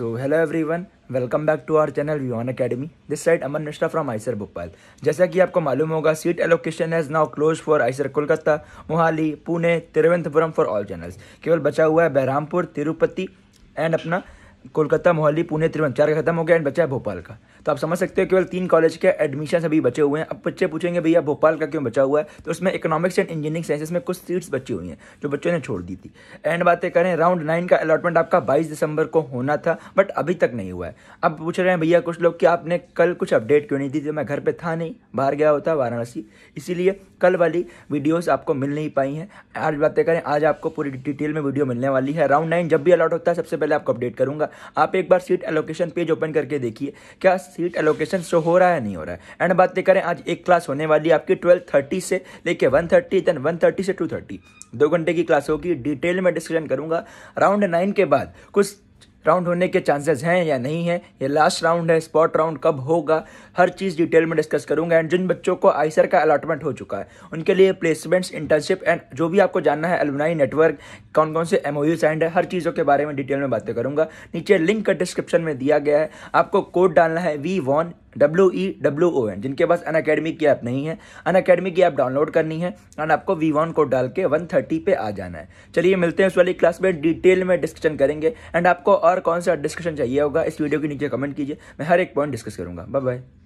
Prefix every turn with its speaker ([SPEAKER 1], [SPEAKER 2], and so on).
[SPEAKER 1] so hello every one welcome back to our channel view on academy this side Aman Mishra from IISER Bhopal जैसा कि आपको मालूम होगा seat allocation has now close for IISER Kolkata Mohali Pune Thiruvananthapuram for all channels केवल बचा हुआ है बहरामपुर तिरुपति एंड अपना कोलकाता मोहाली पुणे त्रिवन चार का खत्म हो गया एंड बचा है भोपाल का तो आप समझ सकते हो केवल तीन कॉलेज के एडमिशन अभी बचे हुए हैं अब बच्चे पूछेंगे भैया भोपाल का क्यों बचा हुआ है तो उसमें इकोनॉमिक्स एंड इंजीनियरिंग साइंसेस में कुछ सीट्स बची हुई हैं जो बच्चों ने छोड़ दी थी एंड बातें करें राउंड नाइन का अलॉटमेंट आपका बाईस दिसंबर को होना था बट अभी तक नहीं हुआ है अब पूछ रहे हैं भैया कुछ लोग कि आपने कल कुछ अपडेट क्यों नहीं दी थी मैं घर पर था नहीं बाहर गया होता वाराणसी इसीलिए कल वाली वीडियोज़ आपको मिल नहीं पाई हैं आज बातें करें आज आपको पूरी डिटेल में वीडियो मिलने वाली है राउंड नाइन जब भी अलॉट होता है सबसे पहले आपको अपडेट करूँगा आप एक बार सीट एलोकेशन पेज ओपन करके देखिए क्या सीट एलोकेशन शो हो रहा है नहीं हो रहा है एंड बातें करें आज एक क्लास होने वाली आपकी ट्वेल्व थर्टी से लेके one thirty then one thirty से टू थर्टी दो घंटे की क्लास होगी डिटेल में डिस्कशन करूंगा राउंड नाइन के बाद कुछ राउंड होने के चांसेस हैं या नहीं है ये लास्ट राउंड है स्पॉट राउंड कब होगा हर चीज़ डिटेल में डिस्कस करूंगा एंड जिन बच्चों को आईसर का अलाटमेंट हो चुका है उनके लिए प्लेसमेंट्स इंटर्नशिप एंड जो भी आपको जानना है एलुनाई नेटवर्क कौन कौन से एम ओ साइंड है हर चीज़ों के बारे में डिटेल में बातें करूँगा नीचे लिंक का डिस्क्रिप्शन में दिया गया है आपको कोड डालना है we won W E W O N जिनके पास अन अकेडमी की ऐप नहीं है अन अकेडमी की ऐप डाउनलोड करनी है और आपको वी वन कोड डाल के वन थर्टी पे आ जाना है चलिए मिलते हैं इस वाली क्लास में डिटेल में डिस्कशन करेंगे एंड आपको और कौन सा डिस्कशन चाहिए होगा इस वीडियो के नीचे कमेंट कीजिए मैं हर एक पॉइंट डिस्कस करूँगा बाय बाय